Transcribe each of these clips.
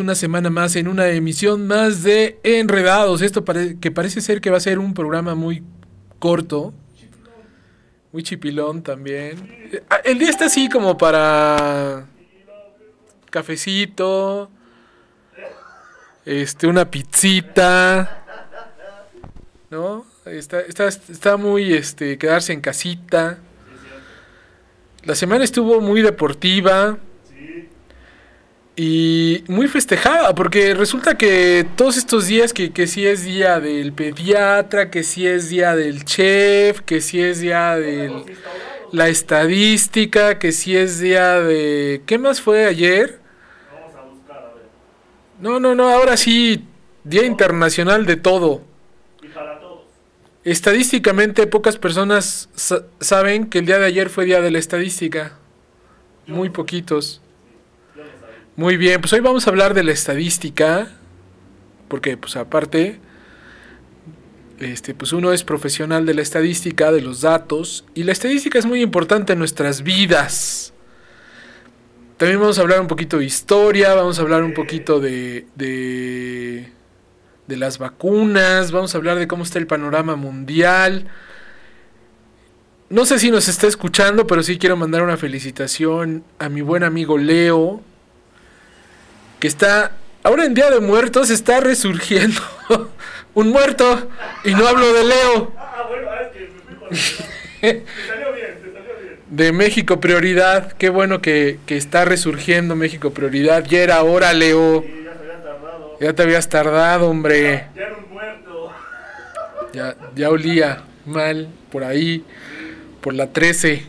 una semana más en una emisión más de Enredados. Esto que parece ser que va a ser un programa muy corto. Muy chipilón también. Eh, el día está así como para cafecito, este una pizzita. ¿No? Está, está, está muy este quedarse en casita. La semana estuvo muy deportiva. Sí y muy festejada, porque resulta que todos estos días, que, que sí es día del pediatra, que sí es día del chef, que sí es día de la estadística, que sí es día de... ¿Qué más fue ayer? Vamos a buscar, a ver. No, no, no, ahora sí, Día Internacional de Todo. todos. Estadísticamente pocas personas saben que el día de ayer fue día de la estadística. Muy poquitos. Muy bien, pues hoy vamos a hablar de la estadística, porque pues aparte, este, pues uno es profesional de la estadística, de los datos, y la estadística es muy importante en nuestras vidas. También vamos a hablar un poquito de historia, vamos a hablar un poquito de, de, de las vacunas, vamos a hablar de cómo está el panorama mundial. No sé si nos está escuchando, pero sí quiero mandar una felicitación a mi buen amigo Leo, que está, ahora en Día de Muertos está resurgiendo un muerto, y no hablo de Leo. Ah, ah bueno, ah, es que me salió bien, salió bien. De México Prioridad, qué bueno que, está resurgiendo México Prioridad, ya era hora Leo. Sí, ya, tardado. ya te habías tardado, hombre. Ya, era un muerto. Ya, ya olía mal por ahí, por la 13.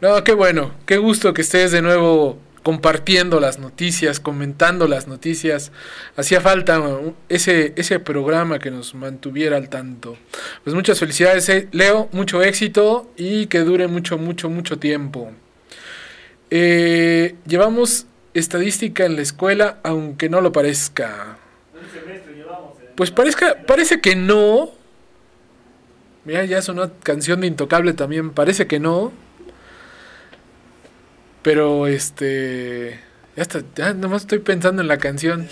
no, qué bueno, qué gusto que estés de nuevo compartiendo las noticias, comentando las noticias. Hacía falta uh, ese, ese programa que nos mantuviera al tanto. Pues muchas felicidades, eh, Leo, mucho éxito y que dure mucho, mucho, mucho tiempo. Eh, llevamos estadística en la escuela, aunque no lo parezca. Eh. Pues parezca, parece que no. Mira, ya una canción de Intocable también, parece que no. Pero este. Ya está, ya nomás estoy pensando en la canción.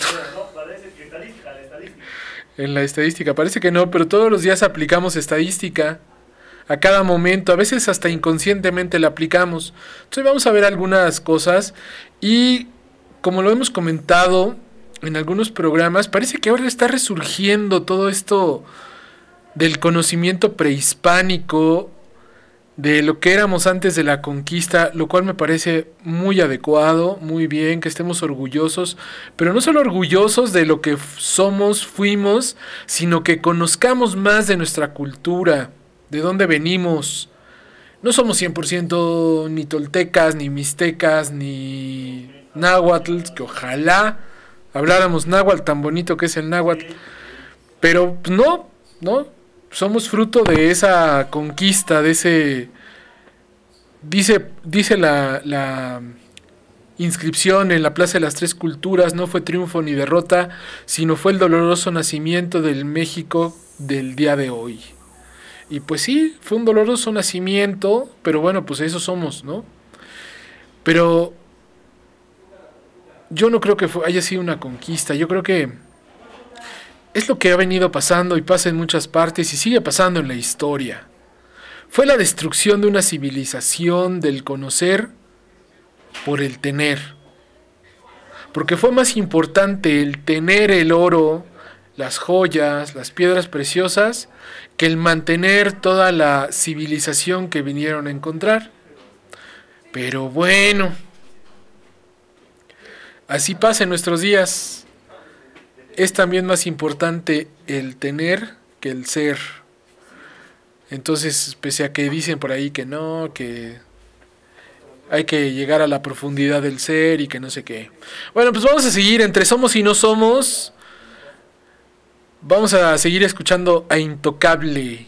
en la estadística, parece que no, pero todos los días aplicamos estadística. A cada momento, a veces hasta inconscientemente la aplicamos. Entonces vamos a ver algunas cosas y como lo hemos comentado en algunos programas, parece que ahora está resurgiendo todo esto del conocimiento prehispánico de lo que éramos antes de la conquista, lo cual me parece muy adecuado, muy bien, que estemos orgullosos, pero no solo orgullosos de lo que somos, fuimos, sino que conozcamos más de nuestra cultura, de dónde venimos. No somos 100% ni toltecas, ni mixtecas, ni náhuatl, que ojalá habláramos náhuatl, tan bonito que es el náhuatl, pero no, ¿no? somos fruto de esa conquista, de ese... Dice, dice la, la inscripción en la Plaza de las Tres Culturas, no fue triunfo ni derrota, sino fue el doloroso nacimiento del México del día de hoy. Y pues sí, fue un doloroso nacimiento, pero bueno, pues eso somos, ¿no? Pero yo no creo que haya sido una conquista, yo creo que es lo que ha venido pasando y pasa en muchas partes y sigue pasando en la historia. Fue la destrucción de una civilización del conocer por el tener. Porque fue más importante el tener el oro, las joyas, las piedras preciosas, que el mantener toda la civilización que vinieron a encontrar. Pero bueno, así pasan nuestros días es también más importante el tener que el ser. Entonces, pese a que dicen por ahí que no, que hay que llegar a la profundidad del ser y que no sé qué. Bueno, pues vamos a seguir entre somos y no somos. Vamos a seguir escuchando a Intocable.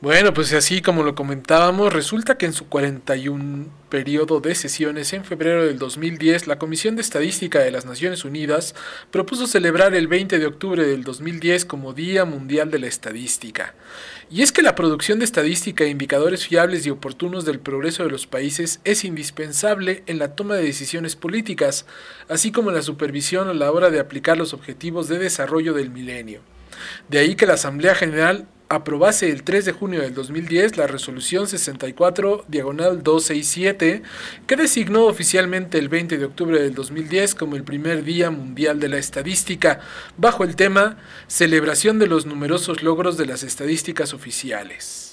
Bueno, pues así como lo comentábamos, resulta que en su 41 periodo de sesiones en febrero del 2010, la Comisión de Estadística de las Naciones Unidas propuso celebrar el 20 de octubre del 2010 como Día Mundial de la Estadística. Y es que la producción de estadística e indicadores fiables y oportunos del progreso de los países es indispensable en la toma de decisiones políticas, así como en la supervisión a la hora de aplicar los objetivos de desarrollo del milenio. De ahí que la Asamblea General aprobase el 3 de junio del 2010 la resolución 64 diagonal 267 que designó oficialmente el 20 de octubre del 2010 como el primer Día Mundial de la Estadística bajo el tema Celebración de los numerosos logros de las estadísticas oficiales.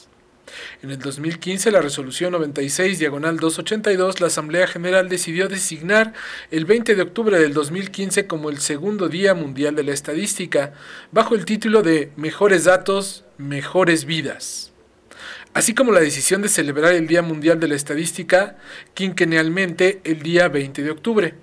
En el 2015, la resolución 96, diagonal 282, la Asamblea General decidió designar el 20 de octubre del 2015 como el segundo Día Mundial de la Estadística, bajo el título de Mejores Datos, Mejores Vidas así como la decisión de celebrar el Día Mundial de la Estadística quinquenalmente el día 20 de octubre.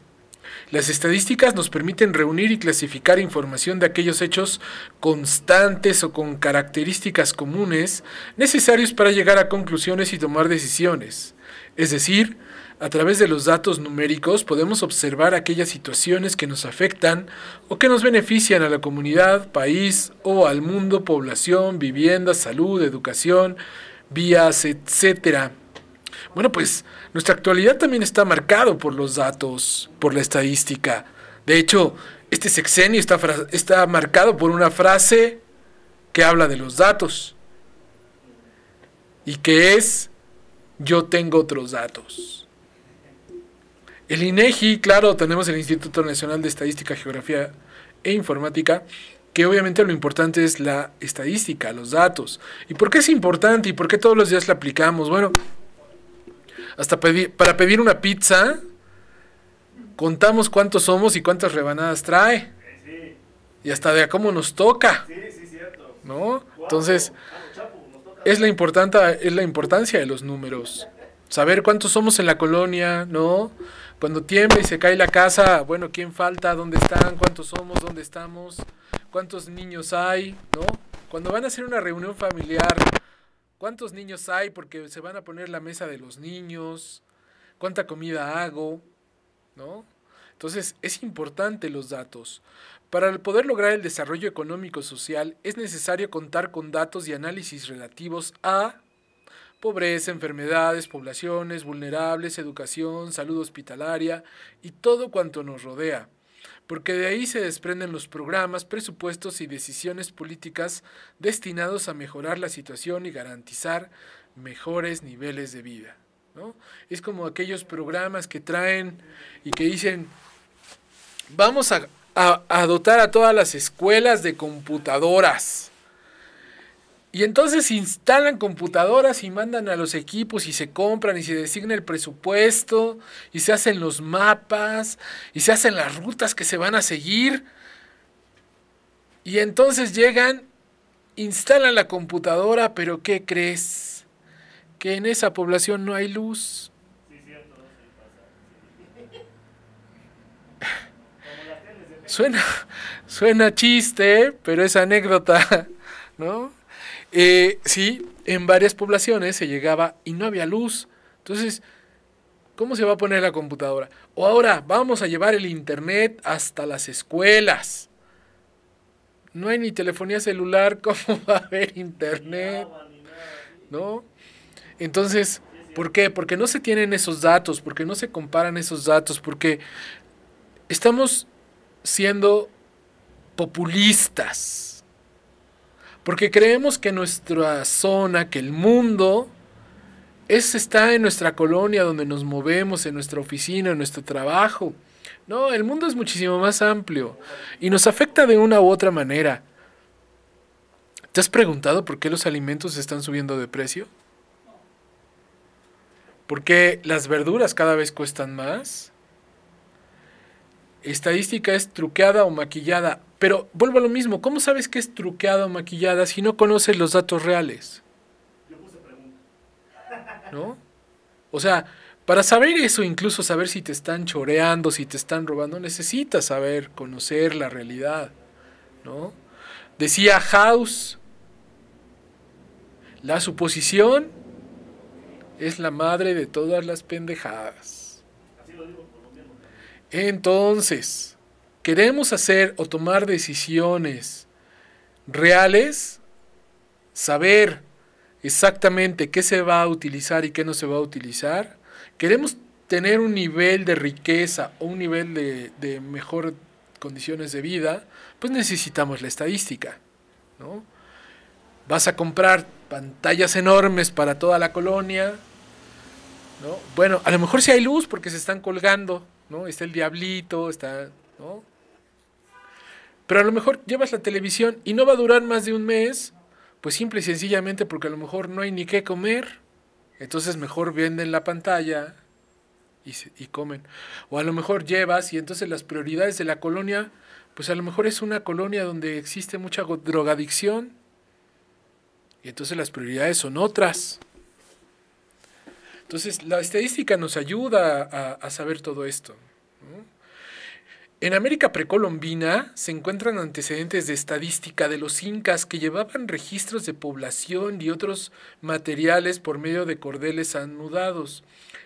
Las estadísticas nos permiten reunir y clasificar información de aquellos hechos constantes o con características comunes necesarios para llegar a conclusiones y tomar decisiones. Es decir, a través de los datos numéricos podemos observar aquellas situaciones que nos afectan o que nos benefician a la comunidad, país o al mundo, población, vivienda, salud, educación, vías, etcétera. Bueno, pues nuestra actualidad también está marcado por los datos, por la estadística. De hecho, este sexenio está, está marcado por una frase que habla de los datos y que es yo tengo otros datos. El INEGI, claro, tenemos el Instituto Nacional de Estadística, Geografía e Informática, que obviamente lo importante es la estadística, los datos. ¿Y por qué es importante y por qué todos los días la aplicamos? Bueno, hasta pedir, para pedir una pizza, contamos cuántos somos y cuántas rebanadas trae. Y hasta de a cómo nos toca. Sí, sí, cierto. ¿No? Entonces, ah, es la, importante, es la importancia de los números. Saber cuántos somos en la colonia, ¿no? Cuando tiembla y se cae la casa, bueno, ¿quién falta? ¿Dónde están? ¿Cuántos somos? ¿Dónde estamos? ¿Cuántos niños hay? ¿No? Cuando van a hacer una reunión familiar, ¿Cuántos niños hay? Porque se van a poner la mesa de los niños. ¿Cuánta comida hago? ¿No? Entonces, es importante los datos. Para poder lograr el desarrollo económico social es necesario contar con datos y análisis relativos a pobreza, enfermedades, poblaciones vulnerables, educación, salud hospitalaria y todo cuanto nos rodea porque de ahí se desprenden los programas, presupuestos y decisiones políticas destinados a mejorar la situación y garantizar mejores niveles de vida. Es como aquellos programas que traen y que dicen, vamos a, a dotar a todas las escuelas de computadoras y entonces instalan computadoras y mandan a los equipos y se compran y se designa el presupuesto y se hacen los mapas y se hacen las rutas que se van a seguir. Y entonces llegan, instalan la computadora, pero ¿qué crees? Que en esa población no hay luz. Suena, suena chiste, pero es anécdota, ¿no? Eh, sí, en varias poblaciones se llegaba y no había luz. Entonces, ¿cómo se va a poner la computadora? O ahora, vamos a llevar el Internet hasta las escuelas. No hay ni telefonía celular, ¿cómo va a haber Internet? ¿No? Entonces, ¿por qué? Porque no se tienen esos datos, porque no se comparan esos datos, porque estamos siendo populistas porque creemos que nuestra zona, que el mundo, es, está en nuestra colonia donde nos movemos, en nuestra oficina, en nuestro trabajo. No, el mundo es muchísimo más amplio y nos afecta de una u otra manera. ¿Te has preguntado por qué los alimentos están subiendo de precio? ¿Por qué las verduras cada vez cuestan más? estadística es truqueada o maquillada. Pero vuelvo a lo mismo, ¿cómo sabes que es truqueada o maquillada si no conoces los datos reales? Yo puse pregunta. ¿No? O sea, para saber eso, incluso saber si te están choreando, si te están robando, necesitas saber, conocer la realidad, ¿no? Decía House, la suposición es la madre de todas las pendejadas. Entonces, queremos hacer o tomar decisiones reales, saber exactamente qué se va a utilizar y qué no se va a utilizar. Queremos tener un nivel de riqueza o un nivel de, mejor condiciones de vida, pues necesitamos la estadística. ¿no? Vas a comprar pantallas enormes para toda la colonia. ¿no? Bueno, a lo mejor si hay luz porque se están colgando ¿no? Está el diablito, está, ¿no? Pero a lo mejor llevas la televisión y no va a durar más de un mes, pues simple y sencillamente porque a lo mejor no hay ni qué comer. Entonces mejor venden la pantalla y, y comen. O a lo mejor llevas y entonces las prioridades de la colonia, pues a lo mejor es una colonia donde existe mucha drogadicción. Y entonces las prioridades son otras. Entonces, la estadística nos ayuda a, saber todo esto. En América precolombina se encuentran antecedentes de estadística de los incas que llevaban registros de población y otros materiales por medio de cordeles anudados.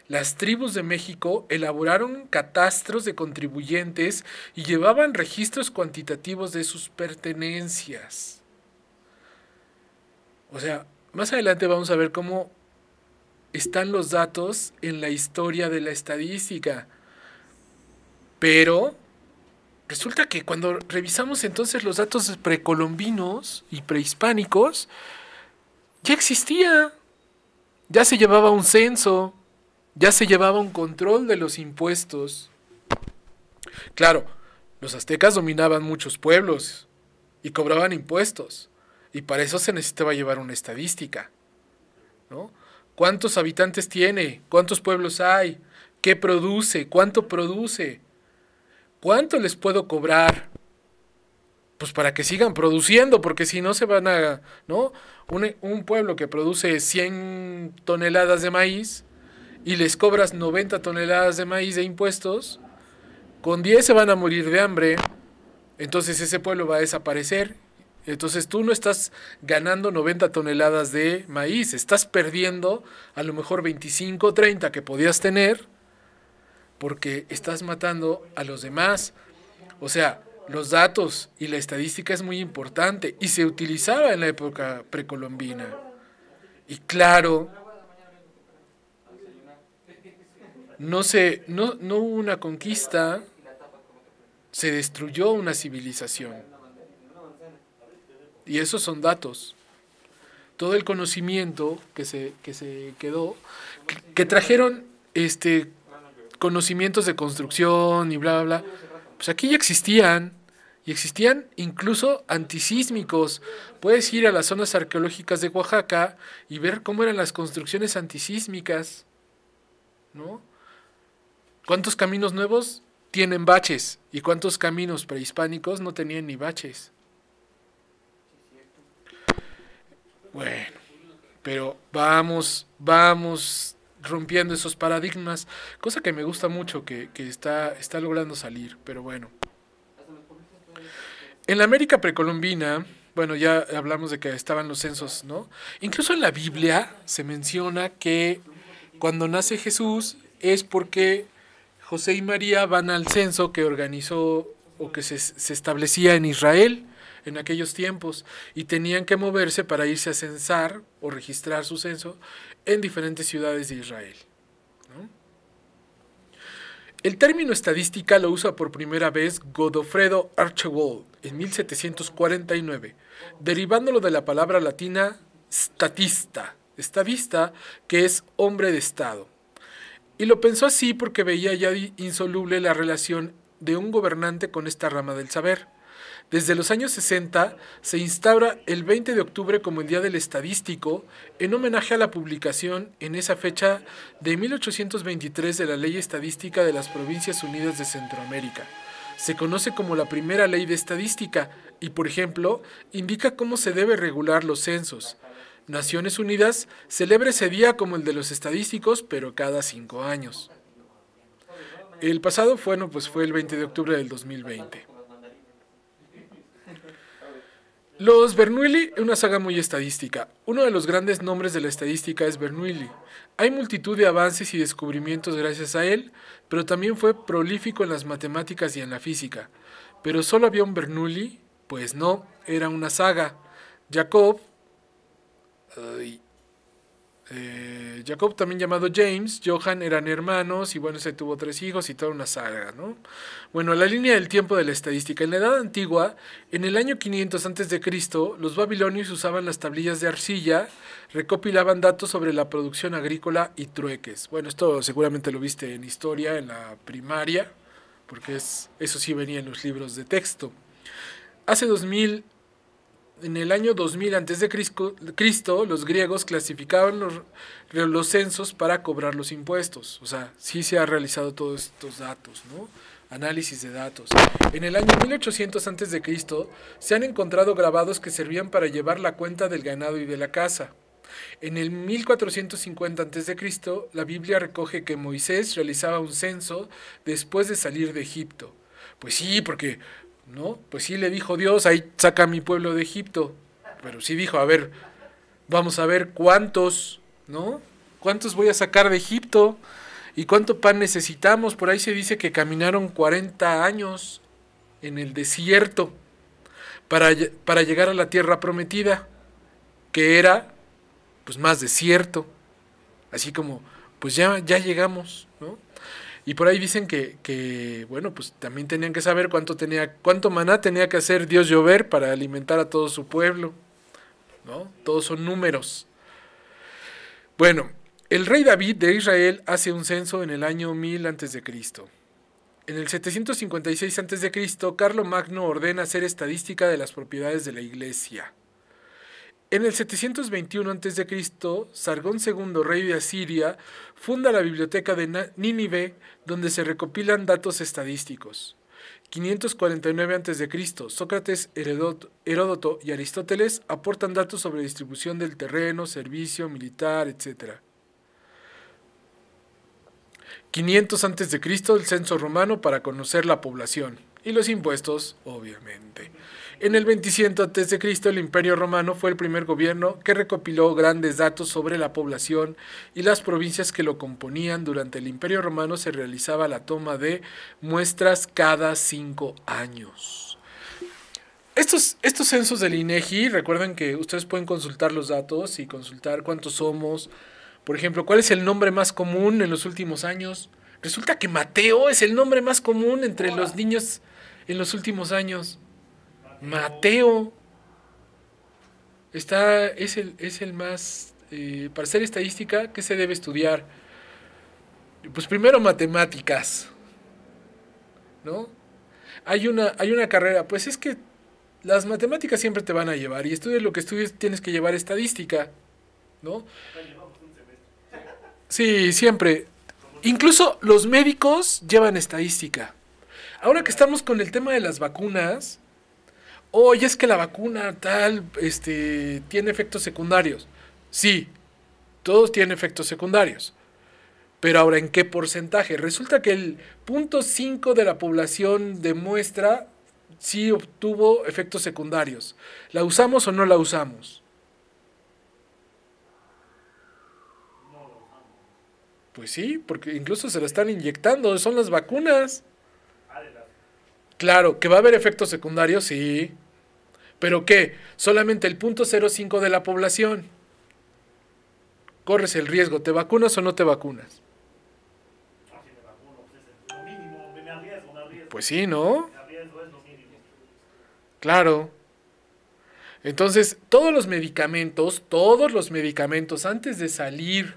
Las tribus de México elaboraron catastros de contribuyentes y llevaban registros cuantitativos de sus pertenencias. O sea, más adelante vamos a ver cómo están los datos en la historia de la estadística. Pero resulta que cuando revisamos entonces los datos precolombinos y prehispánicos, ya existía, ya se llevaba un censo, ya se llevaba un control de los impuestos. Claro, los aztecas dominaban muchos pueblos y cobraban impuestos, y para eso se necesitaba llevar una estadística, ¿no? cuántos habitantes tiene, cuántos pueblos hay, qué produce, cuánto produce, cuánto les puedo cobrar, pues para que sigan produciendo, porque si no se van a, ¿no? Un, un, pueblo que produce 100 toneladas de maíz y les cobras 90 toneladas de maíz de impuestos, con 10 se van a morir de hambre, entonces ese pueblo va a desaparecer entonces tú no estás ganando 90 toneladas de maíz, estás perdiendo a lo mejor 25, 30 que podías tener porque estás matando a los demás. O sea, los datos y la estadística es muy importante y se utilizaba en la época precolombina. Y claro, no, se, no, no hubo una conquista, se destruyó una civilización. Y esos son datos. Todo el conocimiento que se, que se quedó, que, trajeron este conocimientos de construcción y bla, bla, bla, pues aquí ya existían. Y existían incluso antisísmicos. Puedes ir a las zonas arqueológicas de Oaxaca y ver cómo eran las construcciones antisísmicas. ¿No? ¿Cuántos caminos nuevos tienen baches? ¿Y cuántos caminos prehispánicos no tenían ni baches? Bueno, pero vamos, vamos rompiendo esos paradigmas, cosa que me gusta mucho, que, está, está logrando salir, pero bueno. En la América precolombina, bueno, ya hablamos de que estaban los censos, ¿no? Incluso en la Biblia se menciona que cuando nace Jesús es porque José y María van al censo que organizó o que se, se establecía en Israel en aquellos tiempos y tenían que moverse para irse a censar o registrar su censo en diferentes ciudades de Israel. El término estadística lo usa por primera vez Godofredo Archewald en 1749, derivándolo de la palabra latina statista, estadista, que es hombre de Estado. Y lo pensó así porque veía ya insoluble la relación de un gobernante con esta rama del saber. Desde los años 60 se instaura el 20 de octubre como el Día del Estadístico en homenaje a la publicación en esa fecha de 1823 de la Ley Estadística de las Provincias Unidas de Centroamérica. Se conoce como la primera ley de estadística y, por ejemplo, indica cómo se debe regular los censos. Naciones Unidas celebra ese día como el de los estadísticos, pero cada cinco años. El pasado, pues fue el 20 de octubre del 2020. Los Bernoulli es una saga muy estadística. Uno de los grandes nombres de la estadística es Bernoulli. Hay multitud de avances y descubrimientos gracias a él, pero también fue prolífico en las matemáticas y en la física. Pero solo había un Bernoulli, pues no, era una saga. Jacob... Eh, Jacob, también llamado James, Johan eran hermanos y bueno, se tuvo tres hijos y toda una saga, ¿no? Bueno, la línea del tiempo de la estadística. En la Edad Antigua, en el año 500 a.C., los babilonios usaban las tablillas de arcilla, recopilaban datos sobre la producción agrícola y trueques. Bueno, esto seguramente lo viste en historia, en la primaria, porque es, eso sí venía en los libros de texto. Hace 2000 en el año 2000 antes de Cristo, los griegos clasificaban los, censos para cobrar los impuestos. O sea, sí se ha realizado todos estos datos, ¿no? Análisis de datos. En el año 1800 Cristo se han encontrado grabados que servían para llevar la cuenta del ganado y de la casa. En el 1450 Cristo la Biblia recoge que Moisés realizaba un censo después de salir de Egipto. Pues sí, porque ¿no? Pues sí le dijo Dios, ahí saca a mi pueblo de Egipto, pero sí dijo, a ver, vamos a ver cuántos, ¿no? ¿Cuántos voy a sacar de Egipto? ¿Y cuánto pan necesitamos? Por ahí se dice que caminaron 40 años en el desierto para, para llegar a la tierra prometida, que era pues más desierto, así como pues ya, ya llegamos, ¿no? Y por ahí dicen que, bueno, pues también tenían que saber cuánto tenía, cuánto maná tenía que hacer Dios llover para alimentar a todo su pueblo. ¿No? Todos son números. Bueno, el rey David de Israel hace un censo en el año 1000 a.C. En el 756 a.C., Carlos Magno ordena hacer estadística de las propiedades de la iglesia. En el 721 a.C., Sargón II, rey de Asiria, funda la biblioteca de Nínive, donde se recopilan datos estadísticos. 549 a.C., Sócrates, Heródoto y Aristóteles aportan datos sobre distribución del terreno, servicio militar, etc. 500 a.C., el censo romano para conocer la población y los impuestos, obviamente. En el de a.C., el Imperio Romano fue el primer gobierno que recopiló grandes datos sobre la población y las provincias que lo componían. Durante el Imperio Romano se realizaba la toma de muestras cada cinco años. Estos, estos censos del INEGI, e recuerden que ustedes pueden consultar los datos y consultar cuántos somos. Por ejemplo, ¿cuál es el nombre más común en los últimos años? Resulta que Mateo es el nombre más común entre los niños en los últimos años. Mateo está, es, el, más, eh, para hacer estadística, ¿qué se debe estudiar? Pues primero matemáticas, ¿no? Hay una, hay una carrera, pues es que las matemáticas siempre te van a llevar y estudies lo que estudies, tienes que llevar estadística, ¿no? Sí, siempre. Incluso los médicos llevan estadística. Ahora que estamos con el tema de las vacunas, oye, es que la vacuna tal, este, tiene efectos secundarios. Sí, todos tienen efectos secundarios. Pero ahora, ¿en qué porcentaje? Resulta que el punto 5 de la población demuestra si obtuvo efectos secundarios. ¿La usamos o no la usamos? Pues sí, porque incluso se la están inyectando, son las vacunas. Ah, claro, que va a haber efectos secundarios, sí. ¿Pero qué? Solamente el 0.05 de la población. Corres el riesgo, ¿te vacunas o no te vacunas? Pues sí, ¿no? Claro. Entonces, todos los medicamentos, todos los medicamentos antes de salir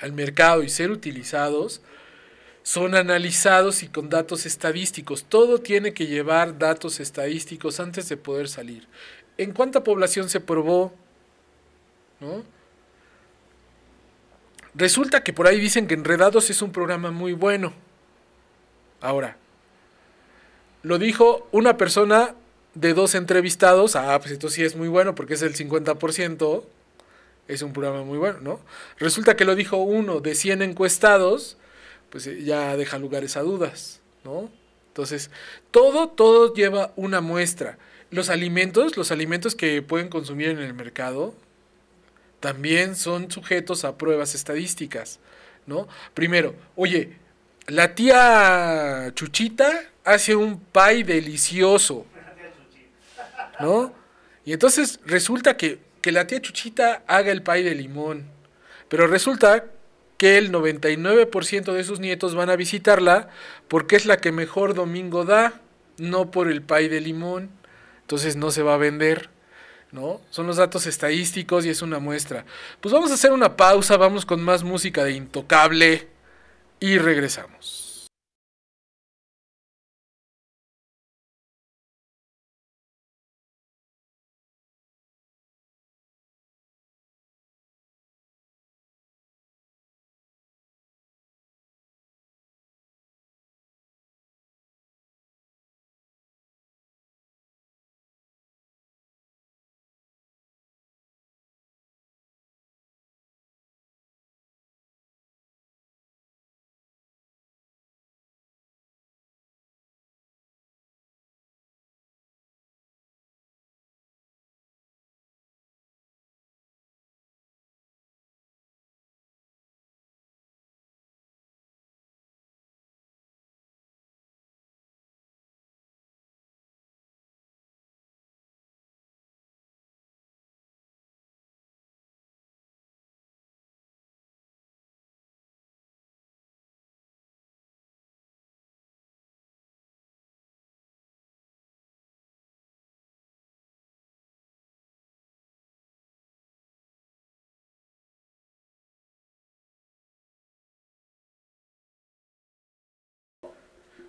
al mercado y ser utilizados, son analizados y con datos estadísticos. Todo tiene que llevar datos estadísticos antes de poder salir. ¿En cuánta población se probó? ¿No? Resulta que por ahí dicen que Enredados es un programa muy bueno. Ahora, lo dijo una persona de dos entrevistados. Ah, pues esto sí es muy bueno porque es el 50%. Es un programa muy bueno, ¿no? Resulta que lo dijo uno de 100 encuestados pues eh, ya deja lugares a dudas, ¿no? Entonces, todo, todo lleva una muestra. Los alimentos, los alimentos que pueden consumir en el mercado, también son sujetos a pruebas estadísticas, ¿no? Primero, oye, la tía Chuchita hace un pay delicioso, ¿no? Y entonces resulta que, que la tía Chuchita haga el pie de limón, pero resulta el 99% de sus nietos van a visitarla porque es la que mejor domingo da, no por el pay de limón, entonces no se va a vender. ¿No? Son los datos estadísticos y es una muestra. Pues vamos a hacer una pausa, vamos con más música de Intocable y regresamos.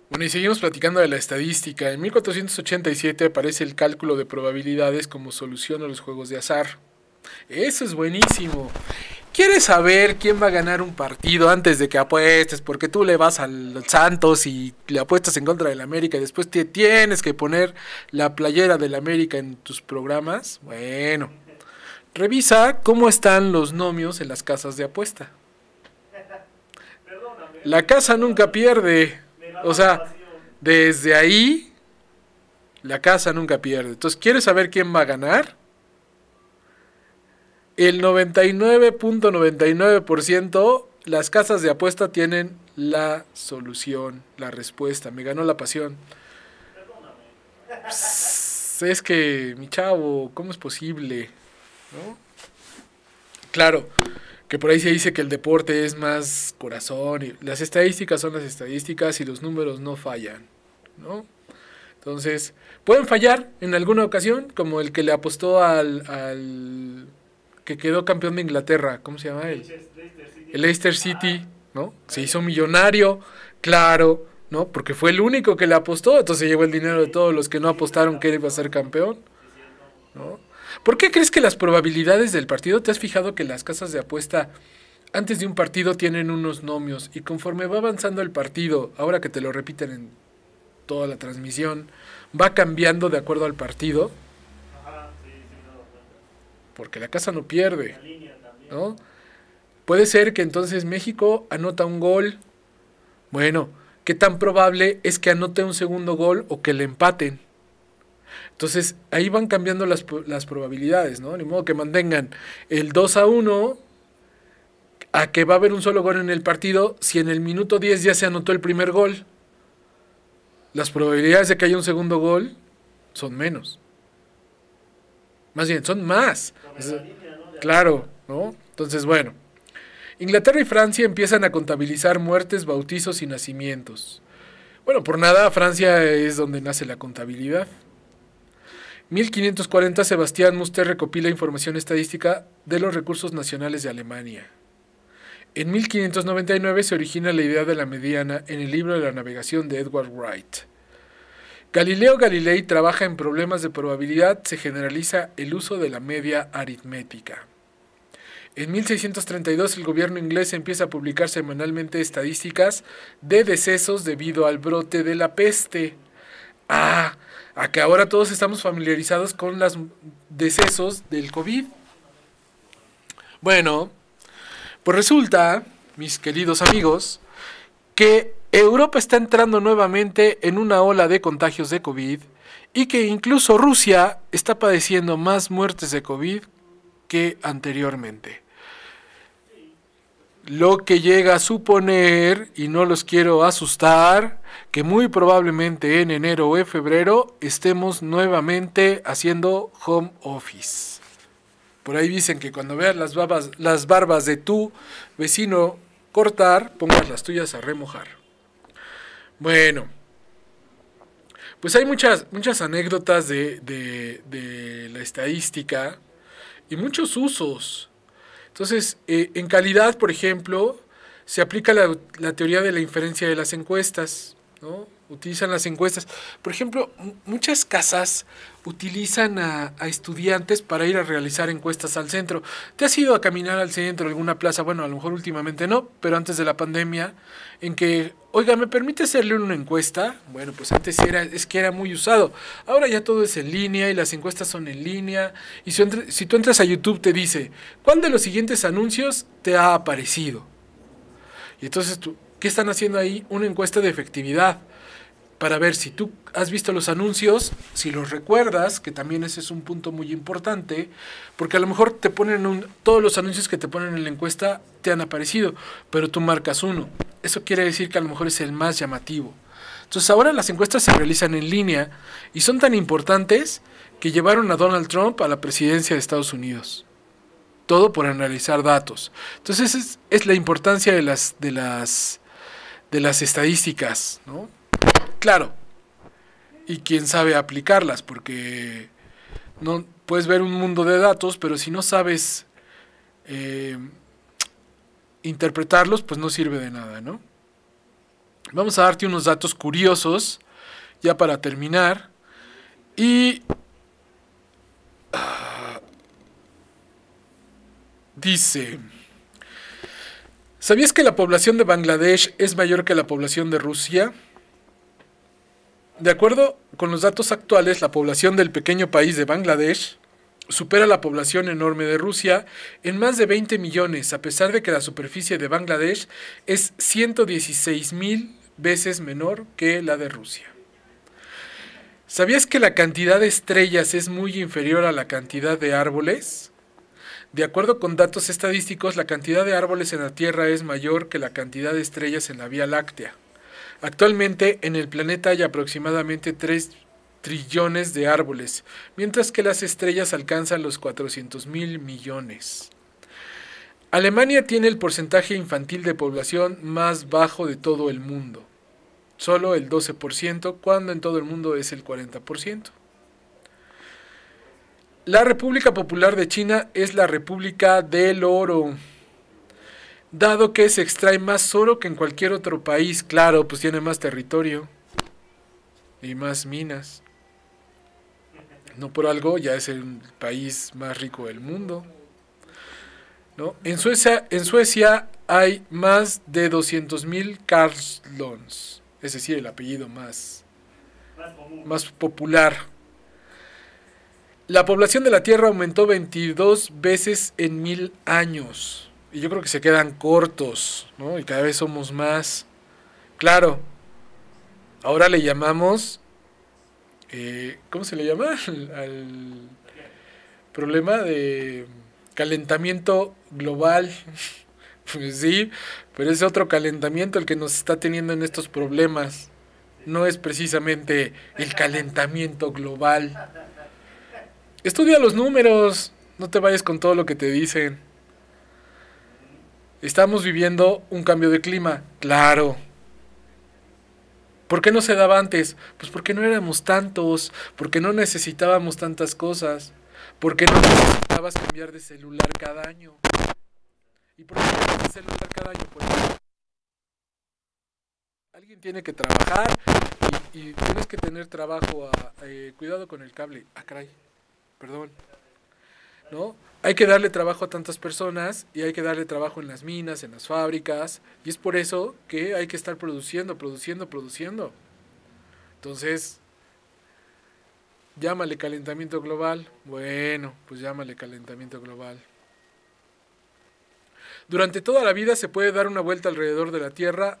Bueno, y seguimos platicando de la estadística. En 1487 aparece el cálculo de probabilidades como solución a los juegos de azar. Eso es buenísimo. ¿Quieres saber quién va a ganar un partido antes de que apuestes? Porque tú le vas al Santos y le apuestas en contra del América y después te tienes que poner la playera del América en tus programas. Bueno, revisa cómo están los nomios en las casas de apuesta. La casa nunca pierde. O sea, desde ahí la casa nunca pierde. Entonces, ¿quieres saber quién va a ganar? El 99.99% las casas de apuesta tienen la solución, la respuesta. Me ganó la pasión. es que, mi chavo, ¿cómo es posible? ¿No? Claro que por ahí se dice que el deporte es más corazón, y las estadísticas son las estadísticas y los números no fallan, ¿no? Entonces, pueden fallar en alguna ocasión, como el que le apostó al, que quedó campeón de Inglaterra, ¿cómo se llama él? El Leicester City, ¿no? Se hizo millonario, claro, ¿no? Porque fue el único que le apostó, entonces llevó el dinero de todos los que no apostaron que él iba a ser campeón, ¿no? ¿Por qué crees que las probabilidades del partido, te has fijado que las casas de apuesta antes de un partido tienen unos nomios y conforme va avanzando el partido, ahora que te lo repiten en toda la transmisión, va cambiando de acuerdo al partido? Porque la casa no pierde, ¿no? Puede ser que entonces México anota un gol. Bueno, ¿qué tan probable es que anote un segundo gol o que le empaten? Entonces, ahí van cambiando las, las, probabilidades, ¿no? Ni modo que mantengan el 2 a 1 a que va a haber un solo gol en el partido si en el minuto 10 ya se anotó el primer gol. Las probabilidades de que haya un segundo gol son menos. Más bien, son más. claro, ¿no? Entonces, bueno. Inglaterra y Francia empiezan a contabilizar muertes, bautizos y nacimientos. Bueno, por nada, Francia es donde nace la contabilidad. 1540 Sebastián Muster recopila información estadística de los recursos nacionales de Alemania. En 1599 se origina la idea de la mediana en el libro de la navegación de Edward Wright. Galileo Galilei trabaja en problemas de probabilidad, se generaliza el uso de la media aritmética. En 1632 el gobierno inglés empieza a publicar semanalmente estadísticas de decesos debido al brote de la peste. Ah, a que ahora todos estamos familiarizados con los decesos del COVID. Bueno, pues resulta, mis queridos amigos, que Europa está entrando nuevamente en una ola de contagios de COVID y que incluso Rusia está padeciendo más muertes de COVID que anteriormente lo que llega a suponer, y no los quiero asustar, que muy probablemente en enero o en febrero estemos nuevamente haciendo home office. Por ahí dicen que cuando veas las, las barbas de tu vecino cortar, pongas las tuyas a remojar. Bueno, pues hay muchas, muchas anécdotas de, de, de la estadística y muchos usos. Entonces, eh, en calidad, por ejemplo, se aplica la, la, teoría de la inferencia de las encuestas, ¿no? utilizan las encuestas. Por ejemplo, muchas casas utilizan a, estudiantes para ir a realizar encuestas al centro. ¿Te has ido a caminar al centro, alguna plaza? Bueno, a lo mejor últimamente no, pero antes de la pandemia, en que, oiga, ¿me permite hacerle una encuesta? Bueno, pues antes era, es que era muy usado. Ahora ya todo es en línea y las encuestas son en línea. Y si, si tú entras a YouTube te dice, ¿cuál de los siguientes anuncios te ha aparecido? Y entonces tú, ¿qué están haciendo ahí? Una encuesta de efectividad para ver si tú has visto los anuncios, si los recuerdas, que también ese es un punto muy importante, porque a lo mejor te ponen un, todos los anuncios que te ponen en la encuesta te han aparecido, pero tú marcas uno. Eso quiere decir que a lo mejor es el más llamativo. Entonces ahora las encuestas se realizan en línea y son tan importantes que llevaron a Donald Trump a la presidencia de Estados Unidos. Todo por analizar datos. Entonces es, es la importancia de las, de las, de las estadísticas, ¿no? claro. Y quién sabe aplicarlas, porque no puedes ver un mundo de datos, pero si no sabes eh, interpretarlos, pues no sirve de nada, ¿no? Vamos a darte unos datos curiosos, ya para terminar. Y... Ah, dice... ¿Sabías que la población de Bangladesh es mayor que la población de Rusia? De acuerdo con los datos actuales, la población del pequeño país de Bangladesh supera la población enorme de Rusia en más de 20 millones, a pesar de que la superficie de Bangladesh es 116 mil veces menor que la de Rusia. ¿Sabías que la cantidad de estrellas es muy inferior a la cantidad de árboles? De acuerdo con datos estadísticos, la cantidad de árboles en la Tierra es mayor que la cantidad de estrellas en la Vía Láctea. Actualmente en el planeta hay aproximadamente 3 trillones de árboles, mientras que las estrellas alcanzan los 400 mil millones. Alemania tiene el porcentaje infantil de población más bajo de todo el mundo, solo el 12%, cuando en todo el mundo es el 40%. La República Popular de China es la República del Oro dado que se extrae más oro que en cualquier otro país. Claro, pues tiene más territorio y más minas. No por algo, ya es el país más rico del mundo. En, Suecia, en Suecia hay más de 200.000 Carlons, es decir, el apellido más, más popular. La población de la Tierra aumentó 22 veces en mil años. Y yo creo que se quedan cortos, ¿no? Y cada vez somos más. Claro, ahora le llamamos, eh, ¿cómo se le llama? Al, problema de calentamiento global. pues sí, pero es otro calentamiento el que nos está teniendo en estos problemas. No es precisamente el calentamiento global. Estudia los números, no te vayas con todo lo que te dicen. Estamos viviendo un cambio de clima, claro. ¿Por qué no se daba antes? Pues porque no éramos tantos, porque no necesitábamos tantas cosas, porque no necesitabas cambiar de celular cada año. ¿Y por qué de celular cada año? Pues alguien tiene que trabajar y, tienes que tener trabajo. Ah, eh, cuidado con el cable. Ah, caray. Perdón. ¿no? Hay que darle trabajo a tantas personas y hay que darle trabajo en las minas, en las fábricas, y es por eso que hay que estar produciendo, produciendo, produciendo. Entonces, llámale calentamiento global. Bueno, pues llámale calentamiento global. Durante toda la vida se puede dar una vuelta alrededor de la Tierra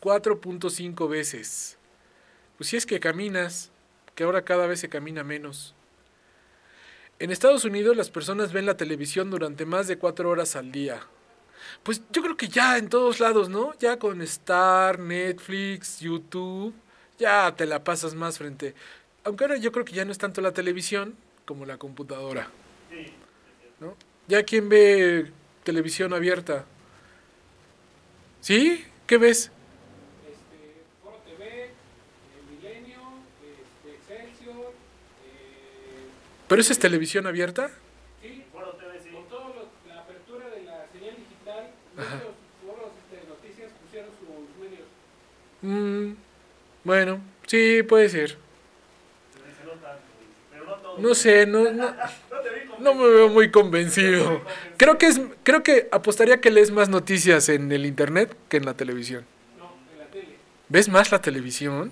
4.5 veces. Pues si es que caminas, que ahora cada vez se camina menos. En Estados Unidos las personas ven la televisión durante más de cuatro horas al día. Pues yo creo que ya en todos lados, ¿no? Ya con Star, Netflix, YouTube, ya te la pasas más frente. Aunque ahora yo creo que ya no es tanto la televisión como la computadora. ¿No? Ya quién ve televisión abierta. ¿Sí? ¿Qué ves? ¿Pero esa es televisión abierta? Sí, por TV, sí. Con toda la apertura de la señal digital, muchos foros este, noticias pusieron sus medios. Mm, bueno, sí, puede ser. No sé, no, no, no me veo muy convencido. Creo que es, creo que apostaría que lees más noticias en el internet que en la televisión. No, en la tele. ¿Ves más la televisión?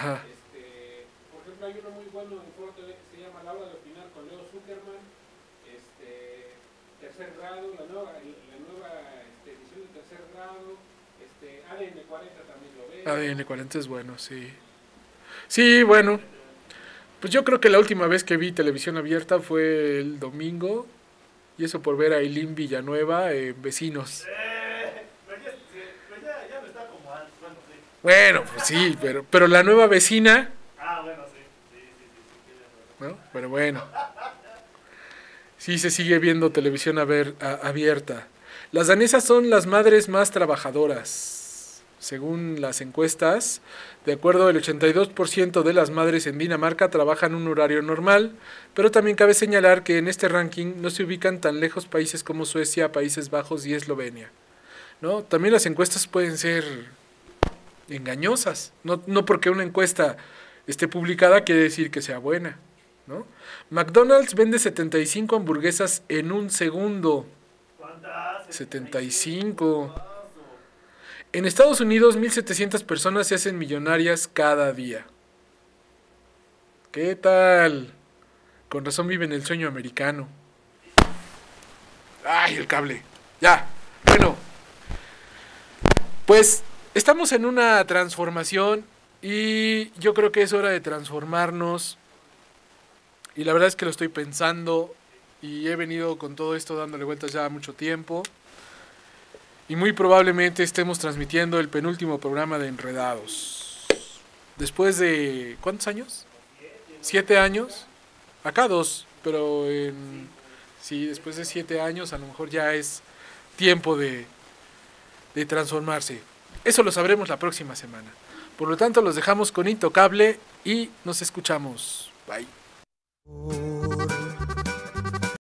Ajá. Este, por ejemplo, hay uno muy bueno en Foro TV que se llama La hora de opinar con Leo Zuckerman. Este, tercer grado, la nueva, la nueva este, edición de tercer grado. Este, ADN 40 también lo ve. ADN 40 es bueno, sí. Sí, bueno. Pues yo creo que la última vez que vi televisión abierta fue el domingo. Y eso por ver a Eileen Villanueva en Vecinos. Bueno, pues sí, pero, pero la nueva vecina. Ah, bueno, sí. sí, Pero bueno. Sí, se sigue viendo televisión abierta. Las danesas son las madres más trabajadoras. Según las encuestas, de acuerdo, el 82% de las madres en Dinamarca trabajan un horario normal, pero también cabe señalar que en este ranking no se ubican tan lejos países como Suecia, Países Bajos y Eslovenia. ¿no? También las encuestas pueden ser engañosas. No, porque una encuesta esté publicada quiere decir que sea buena. ¿no? McDonald's vende 75 hamburguesas en un segundo. 75. En Estados Unidos, 1.700 personas se hacen millonarias cada día. ¿Qué tal? Con razón viven el sueño americano. ¡Ay, el cable! Ya. Bueno. Pues estamos en una transformación y yo creo que es hora de transformarnos. Y la verdad es que lo estoy pensando y he venido con todo esto dándole vueltas ya mucho tiempo. Y muy probablemente estemos transmitiendo el penúltimo programa de Enredados. Después de... ¿Cuántos años? ¿Siete años? Acá dos, pero en, sí, después de siete años a lo mejor ya es tiempo de, de transformarse. Eso lo sabremos la próxima semana. Por lo tanto, los dejamos con Intocable y nos escuchamos. Bye.